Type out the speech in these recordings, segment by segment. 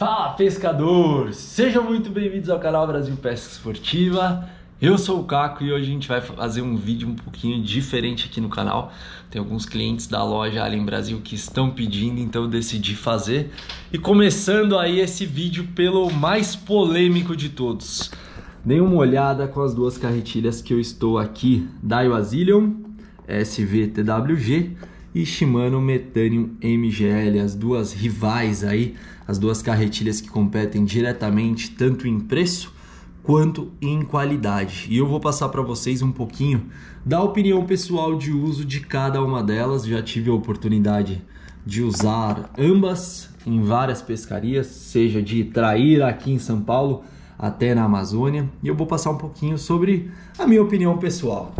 Fala pescador! Sejam muito bem-vindos ao canal Brasil Pesca Esportiva. Eu sou o Caco e hoje a gente vai fazer um vídeo um pouquinho diferente aqui no canal. Tem alguns clientes da loja Alien Brasil que estão pedindo, então eu decidi fazer. E começando aí esse vídeo pelo mais polêmico de todos.','///////////////////////////////////////////////////////////////////////////////////////////////////////////////////////////////////////////////////////////////////////////////////////////////////////////////////////////////////////////////////////////////////////////////////////////////////////////////////////////////////////////////////////////////////////////////////////// olhada com as duas carretilhas que eu estou aqui, e Shimano Metanium MGL, as duas rivais aí, as duas carretilhas que competem diretamente tanto em preço quanto em qualidade. E eu vou passar para vocês um pouquinho da opinião pessoal de uso de cada uma delas. Já tive a oportunidade de usar ambas em várias pescarias, seja de Traíra aqui em São Paulo até na Amazônia, e eu vou passar um pouquinho sobre a minha opinião pessoal.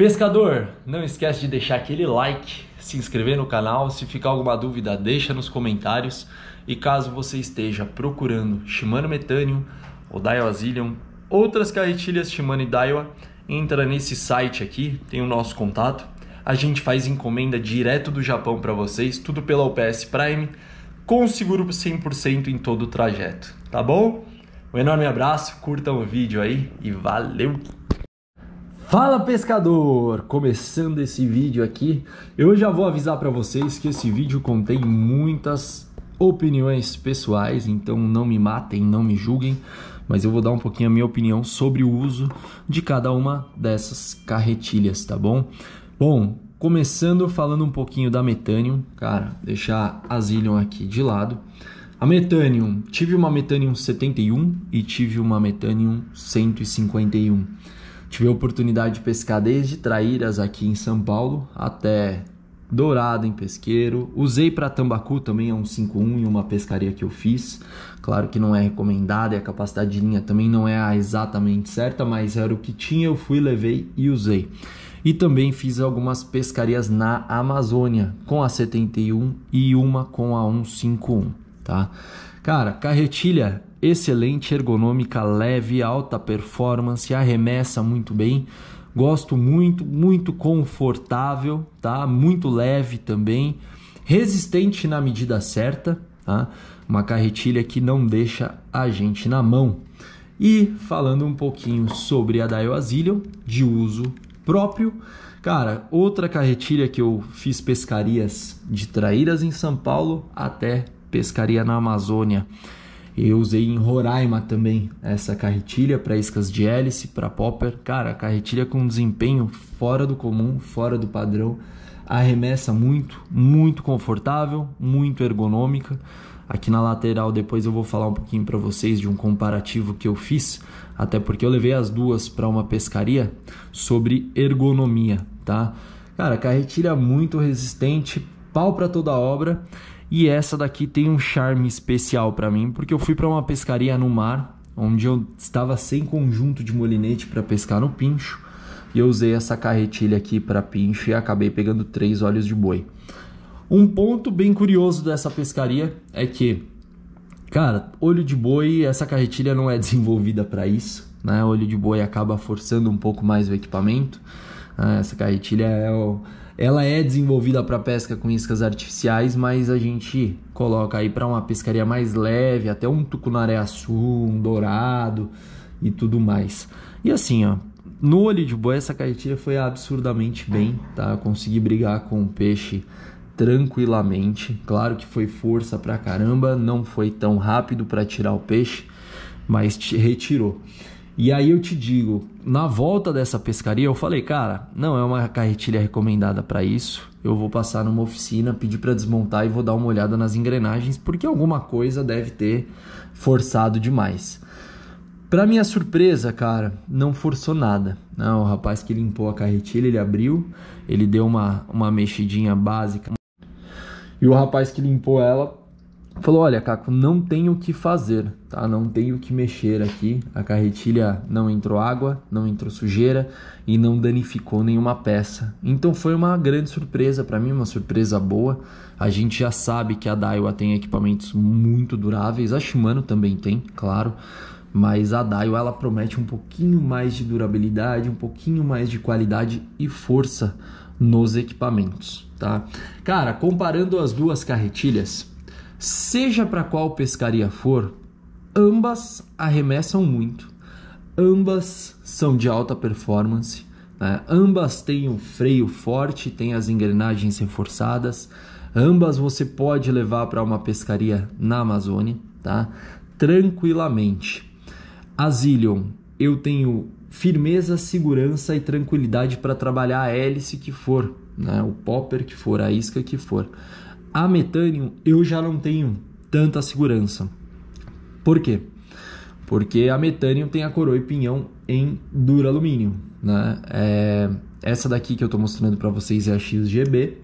Pescador, não esquece de deixar aquele like, se inscrever no canal, se ficar alguma dúvida, deixa nos comentários. E caso você esteja procurando Shimano Metanium ou Daiwa Zillion, outras carretilhas Shimano e Daiwa, entra nesse site aqui, tem o nosso contato. A gente faz encomenda direto do Japão para vocês, tudo pela UPS Prime, com seguro 100% em todo o trajeto, tá bom? Um enorme abraço, curtam o vídeo aí e valeu! Fala pescador! Começando esse vídeo aqui, eu já vou avisar para vocês que esse vídeo contém muitas opiniões pessoais, então não me matem, não me julguem, mas eu vou dar um pouquinho a minha opinião sobre o uso de cada uma dessas carretilhas, tá bom? Bom, começando falando um pouquinho da Metanium, cara, deixar a Zillion aqui de lado. A Metanium, tive uma Metanium 71 e tive uma Metanium 151. Tive a oportunidade de pescar desde Traíras aqui em São Paulo até Dourado em Pesqueiro. Usei para Tambacu também, é um 5.1 em uma pescaria que eu fiz. Claro que não é recomendada e a capacidade de linha também não é a exatamente certa, mas era o que tinha, eu fui, levei e usei. E também fiz algumas pescarias na Amazônia, com a 71 e uma com a 151, tá? Cara, carretilha excelente, ergonômica, leve, alta performance, arremessa muito bem. Gosto muito, muito confortável, tá? Muito leve também, resistente na medida certa, tá? Uma carretilha que não deixa a gente na mão. E falando um pouquinho sobre a Daio Asilion, de uso próprio, Cara, outra carretilha que eu fiz pescarias de traíras em São Paulo até pescaria na Amazônia. Eu usei em Roraima também essa carretilha para iscas de hélice, para popper. Cara, carretilha com desempenho fora do comum, fora do padrão. Arremessa muito, muito confortável, muito ergonômica. Aqui na lateral depois eu vou falar um pouquinho para vocês de um comparativo que eu fiz, até porque eu levei as duas para uma pescaria sobre ergonomia, tá? Cara, carretilha muito resistente, pau para toda obra. E essa daqui tem um charme especial para mim, porque eu fui para uma pescaria no mar, onde eu estava sem conjunto de molinete para pescar no pincho, e eu usei essa carretilha aqui para pincho e acabei pegando três olhos de boi. Um ponto bem curioso dessa pescaria é que, cara, olho de boi, essa carretilha não é desenvolvida para isso, né? Olho de boi acaba forçando um pouco mais o equipamento. Né? Essa carretilha é o ela é desenvolvida para pesca com iscas artificiais, mas a gente coloca aí para uma pescaria mais leve, até um tucunaré azul, um dourado e tudo mais. E assim, ó, no olho de boi essa caetia foi absurdamente bem, tá? Eu consegui brigar com o peixe tranquilamente. Claro que foi força pra caramba, não foi tão rápido para tirar o peixe, mas retirou. E aí eu te digo, na volta dessa pescaria eu falei, cara, não é uma carretilha recomendada para isso. Eu vou passar numa oficina, pedir para desmontar e vou dar uma olhada nas engrenagens, porque alguma coisa deve ter forçado demais. Para minha surpresa, cara, não forçou nada. Não, o rapaz que limpou a carretilha, ele abriu, ele deu uma, uma mexidinha básica. E o rapaz que limpou ela falou: Olha, Caco, não tenho o que fazer, tá? Não tenho o que mexer aqui. A carretilha não entrou água, não entrou sujeira e não danificou nenhuma peça. Então foi uma grande surpresa para mim, uma surpresa boa. A gente já sabe que a Daiwa tem equipamentos muito duráveis, a Shimano também tem, claro. Mas a Daiwa ela promete um pouquinho mais de durabilidade, um pouquinho mais de qualidade e força nos equipamentos, tá? Cara, comparando as duas carretilhas, Seja para qual pescaria for, ambas arremessam muito, ambas são de alta performance, né? ambas têm um freio forte, têm as engrenagens reforçadas, ambas você pode levar para uma pescaria na Amazônia, tá? Tranquilamente. A Zillion, eu tenho firmeza, segurança e tranquilidade para trabalhar a hélice que for, né? o popper que for, a isca que for. A metânio eu já não tenho tanta segurança. Por quê? Porque a metânio tem a coroa e pinhão em alumínio, Né? É, essa daqui que eu estou mostrando para vocês é a XGB.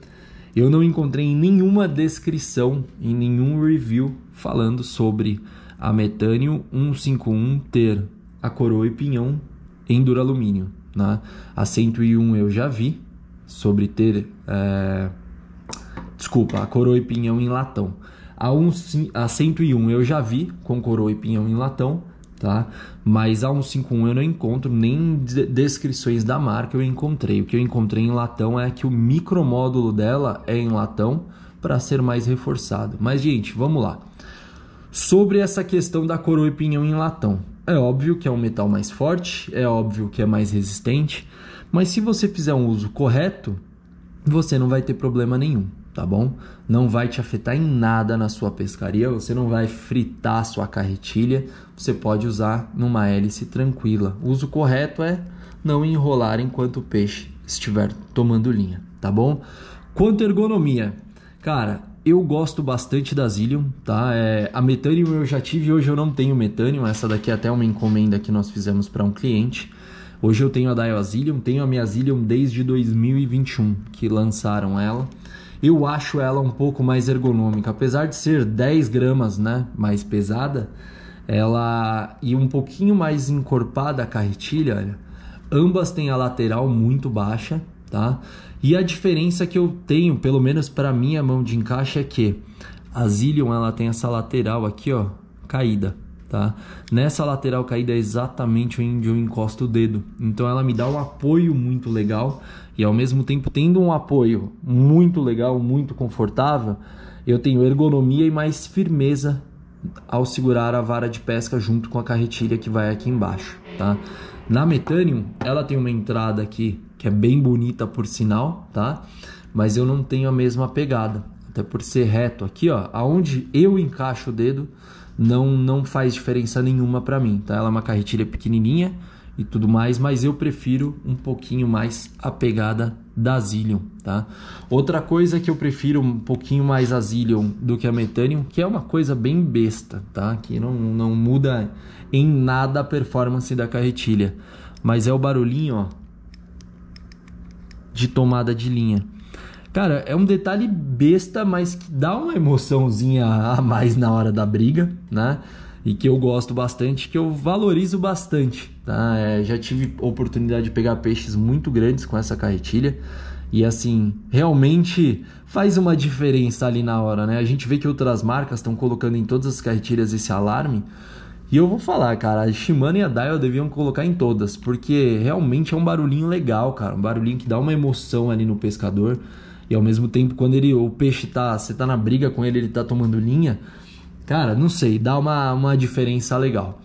Eu não encontrei nenhuma descrição, em nenhum review falando sobre a metânio 151 ter a coroa e pinhão em alumínio, Né? A 101 eu já vi sobre ter é, Desculpa, a coroa e pinhão em latão. A, um, a 101 eu já vi com coroa e pinhão em latão, tá? Mas a 151 eu não encontro nem descrições da marca eu encontrei. O que eu encontrei em latão é que o micromódulo dela é em latão para ser mais reforçado. Mas gente, vamos lá. Sobre essa questão da coroa e pinhão em latão, é óbvio que é um metal mais forte, é óbvio que é mais resistente, mas se você fizer um uso correto, você não vai ter problema nenhum tá bom? Não vai te afetar em nada na sua pescaria, você não vai fritar a sua carretilha, você pode usar numa hélice tranquila. O uso correto é não enrolar enquanto o peixe estiver tomando linha, tá bom? Quanto à ergonomia, cara, eu gosto bastante da Zillion, tá? É, a Metanium eu já tive, hoje eu não tenho Metanium, essa daqui é até uma encomenda que nós fizemos para um cliente. Hoje eu tenho a da Zillion, tenho a minha Zillion desde 2021, que lançaram ela. Eu acho ela um pouco mais ergonômica, apesar de ser 10 gramas né, mais pesada, ela e um pouquinho mais encorpada a carretilha, olha, ambas têm a lateral muito baixa, tá? E a diferença que eu tenho, pelo menos para minha mão de encaixe, é que a Zillion ela tem essa lateral aqui, ó, caída tá? Nessa lateral caída é exatamente onde eu encosto o dedo. Então ela me dá um apoio muito legal e ao mesmo tempo tendo um apoio muito legal, muito confortável, eu tenho ergonomia e mais firmeza ao segurar a vara de pesca junto com a carretilha que vai aqui embaixo, tá? Na Metanium, ela tem uma entrada aqui que é bem bonita por sinal, tá? Mas eu não tenho a mesma pegada, até por ser reto aqui, ó, aonde eu encaixo o dedo, não, não faz diferença nenhuma para mim, tá? Ela é uma carretilha pequenininha e tudo mais, mas eu prefiro um pouquinho mais a pegada da Zillion, tá? Outra coisa que eu prefiro um pouquinho mais a Zillion do que a Metanium, que é uma coisa bem besta, tá? Que não, não muda em nada a performance da carretilha, mas é o barulhinho, ó, de tomada de linha. Cara, é um detalhe besta, mas que dá uma emoçãozinha a mais na hora da briga, né? E que eu gosto bastante, que eu valorizo bastante, tá? É, já tive oportunidade de pegar peixes muito grandes com essa carretilha. E assim, realmente faz uma diferença ali na hora, né? A gente vê que outras marcas estão colocando em todas as carretilhas esse alarme. E eu vou falar, cara, a Shimano e a Dial deviam colocar em todas, porque realmente é um barulhinho legal, cara. Um barulhinho que dá uma emoção ali no pescador. E ao mesmo tempo, quando ele o peixe tá, você tá na briga com ele, ele tá tomando linha, cara, não sei, dá uma, uma diferença legal.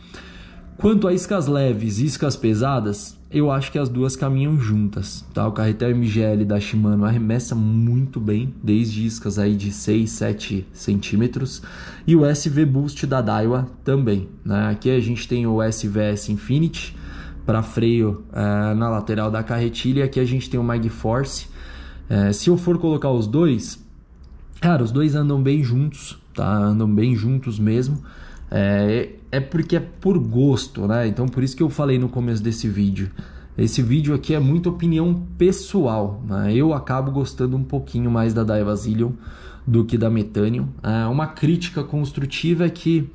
Quanto a iscas leves e iscas pesadas, eu acho que as duas caminham juntas, tá? O carretel MGL da Shimano arremessa muito bem, desde iscas aí de 6, 7 centímetros, e o SV Boost da Daiwa também, né? Aqui a gente tem o SVS Infinity para freio eh, na lateral da carretilha, e aqui a gente tem o Mag Force é, se eu for colocar os dois, cara, os dois andam bem juntos, tá? Andam bem juntos mesmo. É, é porque é por gosto, né? Então por isso que eu falei no começo desse vídeo. Esse vídeo aqui é muito opinião pessoal. Né? Eu acabo gostando um pouquinho mais da Daiva Zillion do que da Metanium. É uma crítica construtiva é que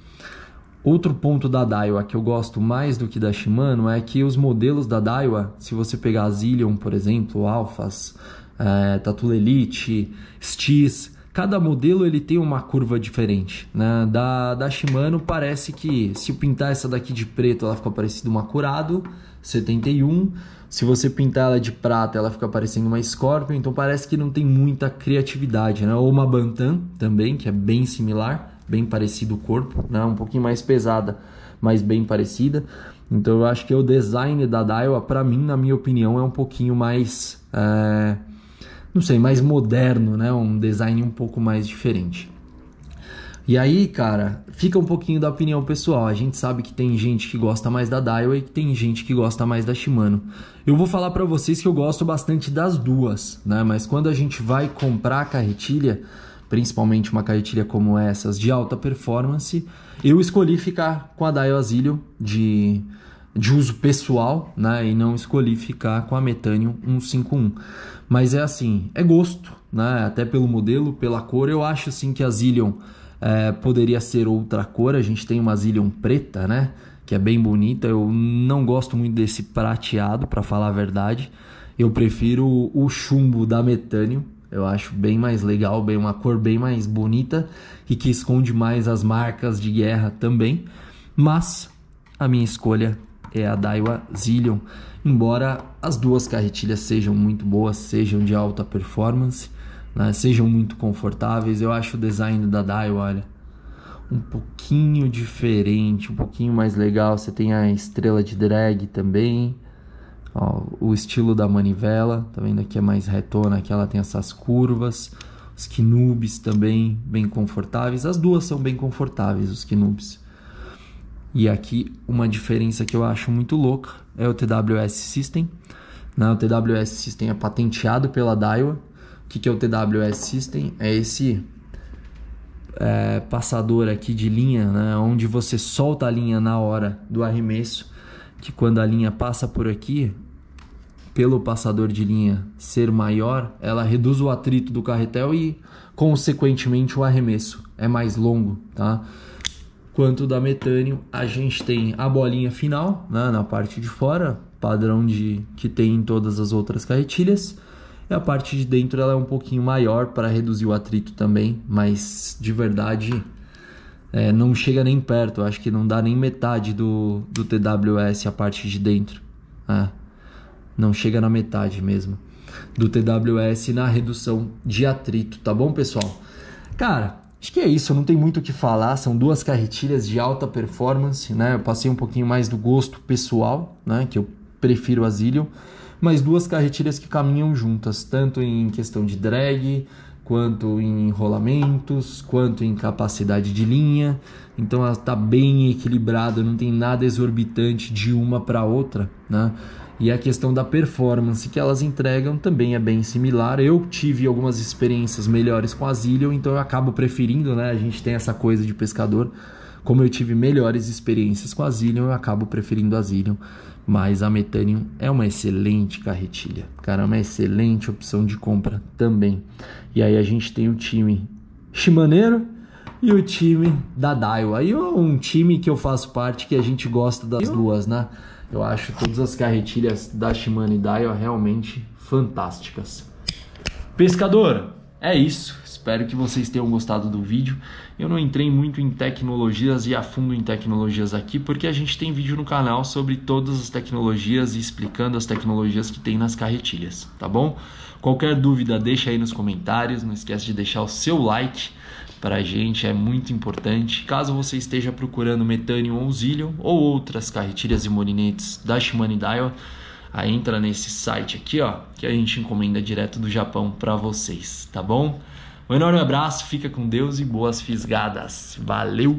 outro ponto da Daiwa que eu gosto mais do que da Shimano é que os modelos da Daiwa, se você pegar a Zillion, por exemplo, Alphas, é, Tattoo tá Elite, Stis, cada modelo ele tem uma curva diferente. Né? Da, da Shimano parece que se pintar essa daqui de preto ela fica parecendo uma Curado 71, se você pintar ela de prata ela fica parecendo uma Scorpion, então parece que não tem muita criatividade. Né? Ou uma Bantam também, que é bem similar, bem parecido o corpo, né? um pouquinho mais pesada, mas bem parecida. Então eu acho que o design da Daiwa, para mim, na minha opinião, é um pouquinho mais... É não sei, mais moderno, né? Um design um pouco mais diferente. E aí, cara, fica um pouquinho da opinião pessoal. A gente sabe que tem gente que gosta mais da Daiwa e que tem gente que gosta mais da Shimano. Eu vou falar para vocês que eu gosto bastante das duas, né? Mas quando a gente vai comprar carretilha, principalmente uma carretilha como essas de alta performance, eu escolhi ficar com a Daiwa Zillion de de uso pessoal, né? E não escolhi ficar com a Metanium 151. Mas é assim, é gosto, né? Até pelo modelo, pela cor, eu acho assim que a Zillion é, poderia ser outra cor. A gente tem uma Zillion preta, né? Que é bem bonita. Eu não gosto muito desse prateado, para falar a verdade. Eu prefiro o chumbo da Metanium. Eu acho bem mais legal, bem uma cor bem mais bonita e que esconde mais as marcas de guerra também. Mas a minha escolha é a Daiwa Zillion, embora as duas carretilhas sejam muito boas, sejam de alta performance, né, sejam muito confortáveis. Eu acho o design da Daiwa, olha, um pouquinho diferente, um pouquinho mais legal. Você tem a estrela de drag também, ó, o estilo da manivela, tá vendo aqui é mais retona, aqui ela tem essas curvas. Os Knubs também bem confortáveis. As duas são bem confortáveis, os Knubs. E aqui uma diferença que eu acho muito louca é o TWS System. Né? O TWS System é patenteado pela Daiwa. O que, que é o TWS System? É esse é, passador aqui de linha, né? onde você solta a linha na hora do arremesso, que quando a linha passa por aqui, pelo passador de linha ser maior, ela reduz o atrito do carretel e, consequentemente, o arremesso é mais longo, tá? Quanto da metânio, a gente tem a bolinha final né, na parte de fora, padrão de que tem em todas as outras carretilhas. E a parte de dentro ela é um pouquinho maior para reduzir o atrito também, mas de verdade é, não chega nem perto. Acho que não dá nem metade do, do TWS a parte de dentro. É, não chega na metade mesmo do TWS na redução de atrito, tá bom, pessoal? Cara, Acho que é isso, não tem muito o que falar, são duas carretilhas de alta performance, né? Eu passei um pouquinho mais do gosto pessoal, né? Que eu prefiro a Zillion, mas duas carretilhas que caminham juntas, tanto em questão de drag, quanto em rolamentos, quanto em capacidade de linha. Então ela está bem equilibrada, não tem nada exorbitante de uma para outra, né? e a questão da performance que elas entregam também é bem similar. Eu tive algumas experiências melhores com a Zillion, então eu acabo preferindo, né? A gente tem essa coisa de pescador. Como eu tive melhores experiências com a Zillion, eu acabo preferindo a Zillion. Mas a Metanium é uma excelente carretilha. Cara, é uma excelente opção de compra também. E aí a gente tem o time Shimaneiro e o time da Daiwa. é um time que eu faço parte que a gente gosta das duas, né? Eu acho todas as carretilhas da Shimano e Daio realmente fantásticas. Pescador, é isso. Espero que vocês tenham gostado do vídeo. Eu não entrei muito em tecnologias e a fundo em tecnologias aqui, porque a gente tem vídeo no canal sobre todas as tecnologias e explicando as tecnologias que tem nas carretilhas, tá bom? Qualquer dúvida, deixa aí nos comentários. Não esquece de deixar o seu like para a gente é muito importante. Caso você esteja procurando metânio ou zílio ou outras carretilhas e molinetes da Shimane Daiwa, aí ah, entra nesse site aqui, ó, que a gente encomenda direto do Japão para vocês, tá bom? Um enorme abraço, fica com Deus e boas fisgadas. Valeu!